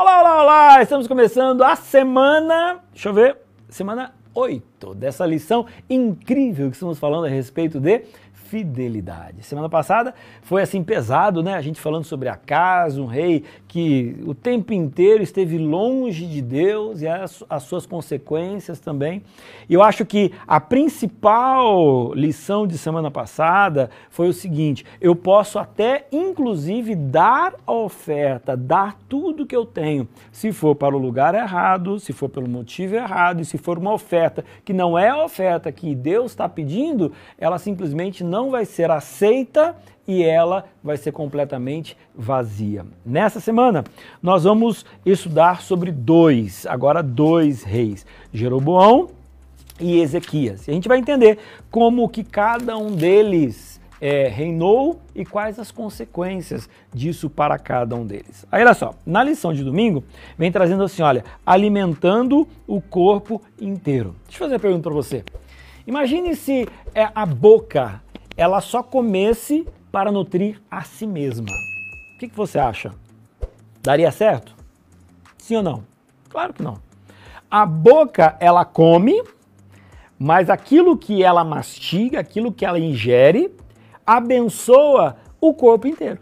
Olá, olá, olá! Estamos começando a semana. Deixa eu ver. Semana 8 dessa lição incrível que estamos falando a respeito de fidelidade. Semana passada foi assim pesado, né? A gente falando sobre Acaso, um rei que o tempo inteiro esteve longe de Deus e as, as suas consequências também. E eu acho que a principal lição de semana passada foi o seguinte: eu posso até inclusive dar a oferta, dar tudo que eu tenho, se for para o lugar errado, se for pelo motivo errado e se for uma oferta que não é a oferta que Deus está pedindo, ela simplesmente não não vai ser aceita e ela vai ser completamente vazia. Nessa semana, nós vamos estudar sobre dois, agora dois reis, Jeroboão e Ezequias. E a gente vai entender como que cada um deles é, reinou e quais as consequências disso para cada um deles. Aí olha só, na lição de domingo, vem trazendo assim, olha, alimentando o corpo inteiro. Deixa eu fazer uma pergunta para você. Imagine se é, a boca ela só comesse para nutrir a si mesma. O que, que você acha? Daria certo? Sim ou não? Claro que não. A boca, ela come, mas aquilo que ela mastiga, aquilo que ela ingere, abençoa o corpo inteiro.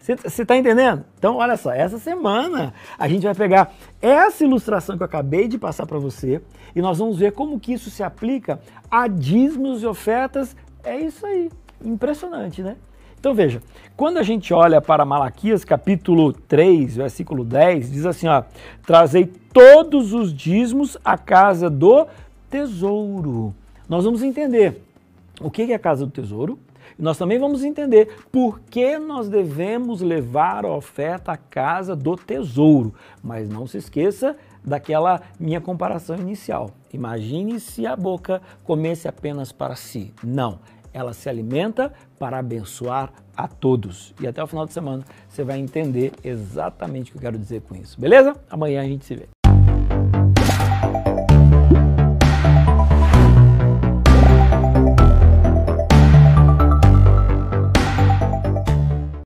Você está entendendo? Então, olha só, essa semana a gente vai pegar essa ilustração que eu acabei de passar para você e nós vamos ver como que isso se aplica a dízimos e ofertas é isso aí. Impressionante, né? Então veja, quando a gente olha para Malaquias capítulo 3, versículo 10, diz assim, ó: "Trazei todos os dízimos à casa do tesouro". Nós vamos entender o que é a casa do tesouro, nós também vamos entender por que nós devemos levar a oferta à casa do tesouro. Mas não se esqueça daquela minha comparação inicial. Imagine se a boca comesse apenas para si. Não, ela se alimenta para abençoar a todos. E até o final de semana você vai entender exatamente o que eu quero dizer com isso. Beleza? Amanhã a gente se vê.